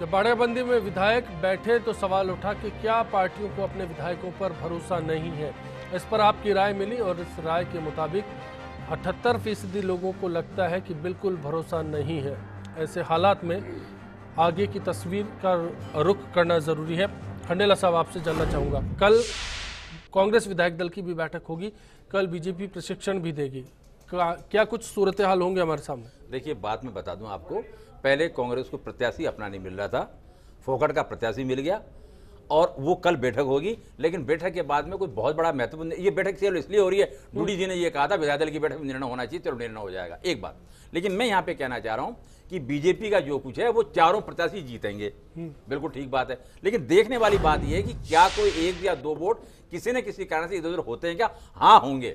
जब बाड़ाबंदी में विधायक बैठे तो सवाल उठा कि क्या पार्टियों को अपने विधायकों पर भरोसा नहीं है इस पर आपकी राय मिली और इस राय के मुताबिक अठहत्तर फीसदी लोगों को लगता है कि बिल्कुल भरोसा नहीं है ऐसे हालात में आगे की तस्वीर का रुख करना ज़रूरी है खंडेला साहब आपसे जानना चाहूँगा कल कांग्रेस विधायक दल की भी बैठक होगी कल बीजेपी प्रशिक्षण भी देगी क्या कुछ सूरत हाल होंगे हमारे सामने देखिए बात मैं बता दूं आपको पहले कांग्रेस को प्रत्याशी अपना नहीं मिल रहा था फोकट का प्रत्याशी मिल गया और वो कल बैठक होगी लेकिन बैठक के बाद में कोई बहुत बड़ा महत्वपूर्ण ये बैठक चलो इसलिए हो रही है डूडी जी ने ये कहा था विधायक दल की बैठक में निर्णय होना चाहिए चलो निर्णय हो जाएगा एक बात लेकिन मैं यहाँ पे कहना चाह रहा हूँ कि बीजेपी का जो कुछ है वो चारों प्रत्याशी जीतेंगे हम्म। बिल्कुल ठीक बात है लेकिन देखने वाली बात यह है कि क्या कोई एक या दो वोट किसी न किसी कारण से इधर उधर होते हैं क्या हाँ होंगे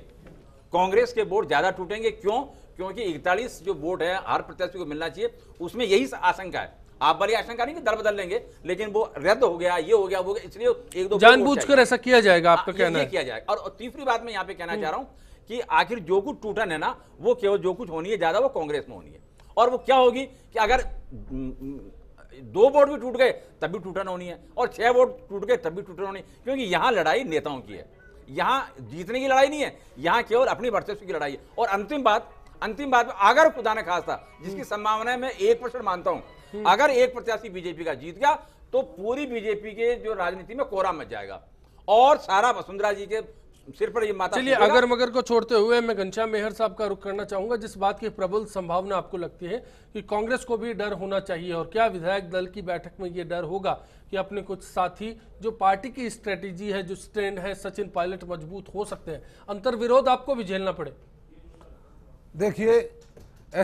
कांग्रेस के वोट ज्यादा टूटेंगे क्यों क्योंकि इकतालीस जो वोट है हर प्रत्याशी को मिलना चाहिए उसमें यही आशंका है आप बड़ी आशंका नहीं कि दल बदल लेंगे लेकिन वो रद्द हो गया ये हो गया वो इसलिए एक दो जानबूझकर ऐसा किया जाएगा आपका हाँ, कहना है किया जाएगा और तीसरी बात मैं यहाँ पे कहना चाह रहा हम्म। हूँ कि आखिर जो कुछ टूटन है ना वो केवल जो कुछ होनी है ज्यादा वो कांग्रेस में होनी है और वो क्या होगी कि अगर दो वोट भी टूट गए तब भी टूटन होनी है और छह वोट टूट गए तब भी टूटन होनी क्योंकि यहाँ लड़ाई नेताओं की है यहां जीतने की लड़ाई नहीं है यहां केवल अपनी वर्चस्व की लड़ाई है और अंतिम बात अंतिम बात में अगर खुदा ने खास था जिसकी हम्म। संभावना मैं एक प्रश्न मानता हूं हम्म। अगर एक प्रत्याशी बीजेपी का जीत गया तो पूरी बीजेपी के जो राजनीति में कोरा मच जाएगा और सारा वसुंधरा जी के सिर पर ये माता चलिए अगर मगर को छोड़ते हुए मैं घनश्याम मेहर साहब का रुख करना चाहूंगा जिस बात की प्रबल संभावना आपको लगती है कि कांग्रेस को भी डर होना चाहिए और क्या विधायक दल की बैठक में ये डर होगा कि अपने कुछ साथी जो पार्टी की स्ट्रेटेजी है जो स्टैंड है सचिन पायलट मजबूत हो सकते हैं अंतर विरोध आपको भी झेलना पड़े देखिए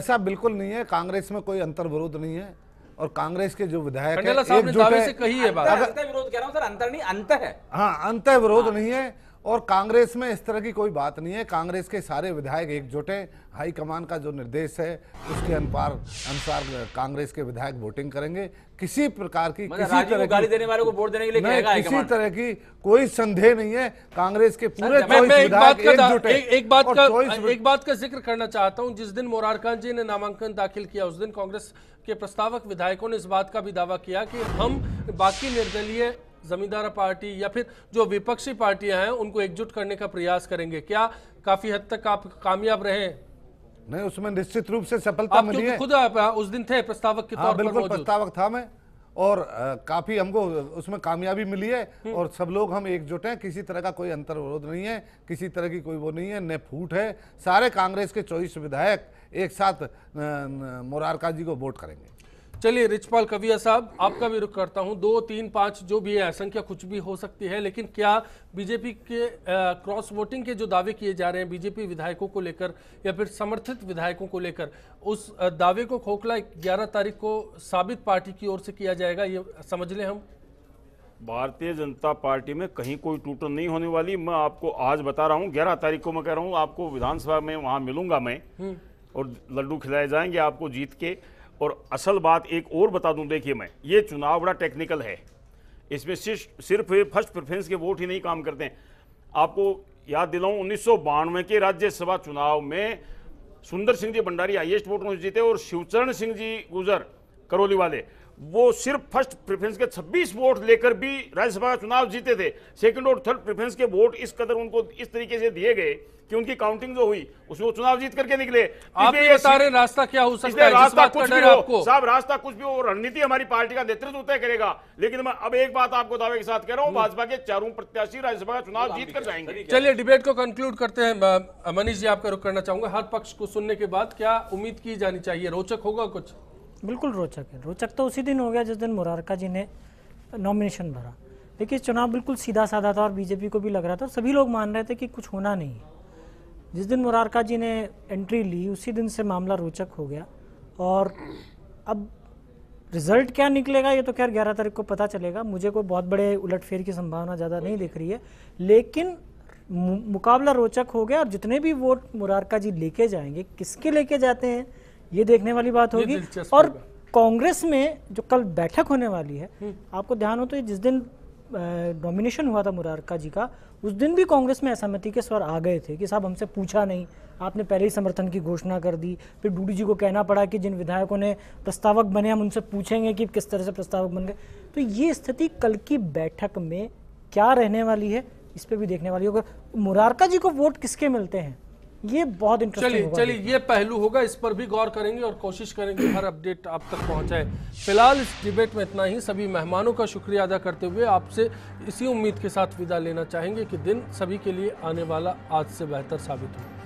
ऐसा बिल्कुल नहीं है कांग्रेस में कोई अंतर विरोध नहीं है और कांग्रेस के जो विधायक है, से कही है बात अंतर विरोध कह रहा हूँ अंतर नहीं अंत है हाँ अंत विरोध हाँ। नहीं है और कांग्रेस में इस तरह की कोई बात नहीं है कांग्रेस के सारे विधायक एकजुट हैं हाईकमान का जो निर्देश है उसके अनुपार अनुसार कांग्रेस के विधायक वोटिंग करेंगे किसी प्रकार की मतलब किसी तरह की देने वालों को वोट देने के लिए नहीं, किसी तरह की कोई संदेह नहीं है कांग्रेस के पूरे एक बात का जिक्र करना चाहता हूँ जिस दिन मोरार जी ने नामांकन दाखिल किया उस दिन कांग्रेस के प्रस्तावक विधायकों ने इस बात का भी दावा किया कि हम बाकी निर्दलीय जमींदार पार्टी या फिर जो विपक्षी पार्टियां हैं उनको एकजुट करने का प्रयास करेंगे क्या काफी हद तक आप कामयाब रहे नहीं उसमें निश्चित रूप से सफलता मिली है खुद आप हाँ, उस दिन थे प्रस्तावक के हाँ, तौर पर बिल्कुल प्रस्तावक था मैं और आ, काफी हमको उसमें कामयाबी मिली है हम्म। और सब लोग हम एकजुट हैं किसी तरह का कोई अंतर अंतर्विरोध नहीं है किसी तरह की कोई वो नहीं है न फूट है सारे कांग्रेस के चौबीस विधायक एक साथ मोरारका जी को वोट करेंगे चलिए रिचपाल कविया साहब आपका भी रुख करता हूं दो तीन पांच जो भी है संख्या कुछ भी हो सकती है लेकिन क्या बीजेपी के क्रॉस वोटिंग के जो दावे किए जा रहे हैं बीजेपी विधायकों को लेकर या फिर समर्थित विधायकों को लेकर उस दावे को खोखला ग्यारह तारीख को साबित पार्टी की ओर से किया जाएगा ये समझ लें हम भारतीय जनता पार्टी में कहीं कोई टूटन नहीं होने वाली मैं आपको आज बता रहा हूँ ग्यारह तारीख को मैं कह रहा हूँ आपको विधानसभा में वहाँ मिलूंगा मैं हम्म। और लड्डू खिलाए जाएंगे आपको जीत के और असल बात एक और बता दूं देखिए मैं ये चुनाव बड़ा टेक्निकल है इसमें सिर्फ फर्स्ट प्रेफरेंस के वोट ही नहीं काम करते हैं आपको याद दिलाऊं उन्नीस के राज्यसभा चुनाव में सुंदर सिंह जी भंडारी हाइएस्ट वोटों से जीते और शिवचरण सिंह जी गुजर करौली वाले वो सिर्फ फर्स्ट प्रेफरेंस के 26 वोट लेकर भी राज्यसभा चुनाव जीते थे सेकंड और थर्ड प्रेफरेंस के वोट इस कदर उनको इस तरीके से दिए गए कि उनकी काउंटिंग जो हुई उसमें वो चुनाव जीत करके निकले आप ये सारे रास्ता क्या हो सकता है रास्ता कुछ भी हो साहब रास्ता कुछ भी हो रणनीति हमारी पार्टी का नेतृत्व तय करेगा लेकिन मैं अब एक बात आपको दावे के साथ कह रहा हूँ भाजपा के चारों प्रत्याशी राज्यसभा का चुनाव जीत कर जाएंगे चलिए डिबेट को कंक्लूड करते हैं मनीष जी आपका रुख करना चाहूंगा हर पक्ष को सुनने के बाद क्या उम्मीद की जानी चाहिए रोचक होगा कुछ बिल्कुल रोचक है रोचक तो उसी दिन हो गया जिस दिन मुरारका जी ने नॉमिनेशन भरा देखिए चुनाव बिल्कुल सीधा साधा था और बीजेपी को भी लग रहा था सभी लोग मान रहे थे कि कुछ होना नहीं है जिस दिन मुरारका जी ने एंट्री ली उसी दिन से मामला रोचक हो गया और अब रिजल्ट क्या निकलेगा ये तो खैर ग्यारह तारीख को पता चलेगा मुझे कोई बहुत बड़े उलटफेर की संभावना ज़्यादा नहीं दिख रही है लेकिन मुकाबला रोचक हो गया और जितने भी वोट मुरारका जी लेके जाएंगे किसके लेके जाते हैं ये देखने वाली बात होगी और कांग्रेस में जो कल बैठक होने वाली है हम्म। आपको ध्यान हो तो जिस दिन डोमिनेशन हुआ था मुरारका जी का उस दिन भी कांग्रेस में असहमति के स्वर आ गए थे कि साहब हमसे पूछा नहीं आपने पहले ही समर्थन की घोषणा कर दी फिर डूडी जी को कहना पड़ा कि जिन विधायकों ने प्रस्तावक बने हम उनसे पूछेंगे कि किस तरह से प्रस्तावक बन गए तो ये स्थिति कल की बैठक में क्या रहने वाली है इस पर भी देखने वाली होगा मुरारका जी को वोट किसके मिलते हैं ये बहुत चलिए चलिए ये पहलू होगा इस पर भी गौर करेंगे और कोशिश करेंगे हर अपडेट आप तक पहुंचाए फिलहाल इस डिबेट में इतना ही सभी मेहमानों का शुक्रिया अदा करते हुए आपसे इसी उम्मीद के साथ विदा लेना चाहेंगे कि दिन सभी के लिए आने वाला आज से बेहतर साबित हो